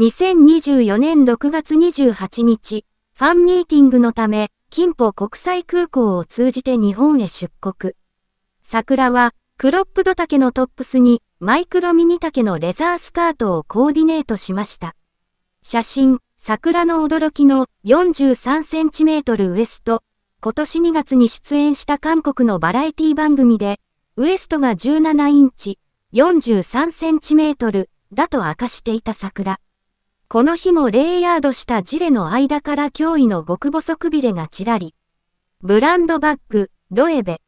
2024年6月28日、ファンミーティングのため、金浦国際空港を通じて日本へ出国。桜は、クロップド丈のトップスに、マイクロミニ丈のレザースカートをコーディネートしました。写真、桜の驚きの4 3センチメートルウエスト、今年2月に出演した韓国のバラエティ番組で、ウエストが17インチ、43センチメートルだと明かしていた桜。この日もレイヤードしたジレの間から驚異の極細くびれがちらり。ブランドバッグ、ロエベ、